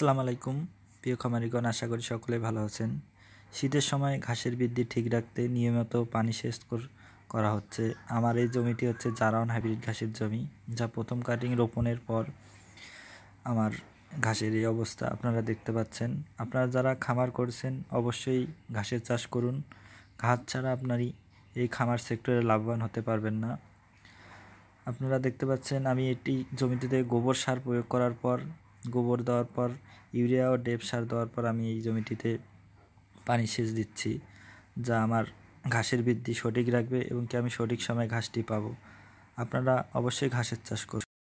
আসসালামু আলাইকুম প্রিয় খামারিগণ আশা করি সকলে ভালো আছেন শীতের সময় ঘাসের বৃদ্ধি ঠিক রাখতে নিয়মিত পানি সেচ করা হচ্ছে আমার এই জমিটি হচ্ছে জারাউন হাইব্রিড ঘাসের জমি যা প্রথম কাটিং রোপণের পর আমার ঘাসের এই অবস্থা আপনারা দেখতে পাচ্ছেন আপনারা যারা খামার করছেন অবশ্যই ঘাসের চাষ করুন ঘাস ছাড়া আপনারই এই খামার সেক্টরে লাভবান হতে পারবেন না আপনারা দেখতে পাচ্ছেন আমি এটি জমিটিতে গোবর সার প্রয়োগ করার পর গোবর দেওয়ার পর ইউরিয়া ও ডেপ সার দেওয়ার পর আমি এই জমিটিতে পানি সেচ দিচ্ছি যা আমার ঘাসের বৃদ্ধি সঠিক রাখবে এবং কি আমি সঠিক সময়ে ঘাসটি পাব আপনারা অবশ্যই ঘাসের চাষ করুন